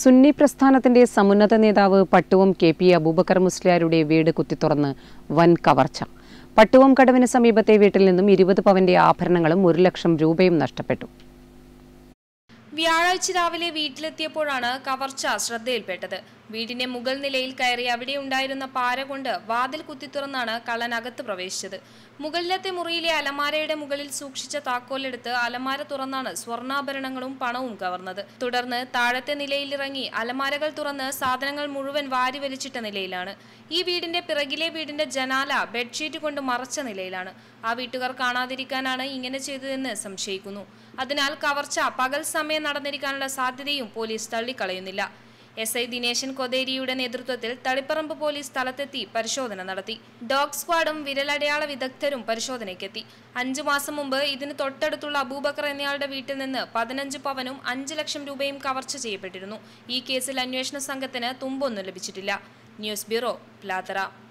സുന്നി പ്രസ്ഥാനത്തിന്റെ സമുന്നത നേതാവ് Pattuvam K P Abubakar മുസ്ലിയാരുടെ വീട് കുത്തിത്തുറന്ന് വൻ കവർച്ച പട്ടുവം കടവിന് സമീപത്തെ വീട്ടിൽ നിന്നും ഇരുപത് പവന്റെ ആഭരണങ്ങളും ഒരു ലക്ഷം രൂപയും നഷ്ടപ്പെട്ടു വ്യാഴാഴ്ച രാവിലെ വീട്ടിലെത്തിയപ്പോഴാണ് കവർച്ച ശ്രദ്ധയിൽപ്പെട്ടത് വീടിന്റെ മുകൾ നിലയിൽ കയറി അവിടെ ഉണ്ടായിരുന്ന പാര കൊണ്ട് വാതിൽ കുത്തിത്തുറന്നാണ് കള്ളനകത്ത് പ്രവേശിച്ചത് മുകളിലത്തെ മുറിയിലെ അലമാരയുടെ മുകളിൽ സൂക്ഷിച്ച താക്കോലെടുത്ത് അലമാര തുറന്നാണ് സ്വർണ്ണാഭരണങ്ങളും പണവും കവർന്നത് തുടർന്ന് താഴത്തെ നിലയിലിറങ്ങി അലമാരകൾ തുറന്ന് സാധനങ്ങൾ മുഴുവൻ വാരി വലിച്ചിട്ട നിലയിലാണ് ഈ വീടിന്റെ പിറകിലെ വീടിന്റെ ജനാല ബെഡ്ഷീറ്റ് കൊണ്ട് മറച്ച നിലയിലാണ് ആ വീട്ടുകാർ കാണാതിരിക്കാനാണ് ഇങ്ങനെ ചെയ്തതെന്ന് സംശയിക്കുന്നു അതിനാൽ കവർച്ച പകൽ സമയം നടന്നിരിക്കാനുള്ള സാധ്യതയും പോലീസ് തള്ളിക്കളയുന്നില്ല എസ് ഐ ദിനേശൻ കൊതേരിയുടെ നേതൃത്വത്തിൽ തളിപ്പറമ്പ് പോലീസ് സ്ഥലത്തെത്തി പരിശോധന നടത്തി ഡോഗ് സ്ക്വാഡും വിരലടയാള വിദഗ്ധരും പരിശോധനയ്ക്കെത്തി അഞ്ചു മാസം മുമ്പ് ഇതിന് തൊട്ടടുത്തുള്ള അബൂബക്കർ എന്നയാളുടെ വീട്ടിൽ നിന്ന് പതിനഞ്ച് പവനും അഞ്ചു ലക്ഷം രൂപയും കവർച്ച ചെയ്യപ്പെട്ടിരുന്നു ഈ കേസിൽ അന്വേഷണ സംഘത്തിന് തുമ്പൊന്നും ലഭിച്ചിട്ടില്ല ന്യൂസ് ബ്യൂറോ പ്ലാത്തറ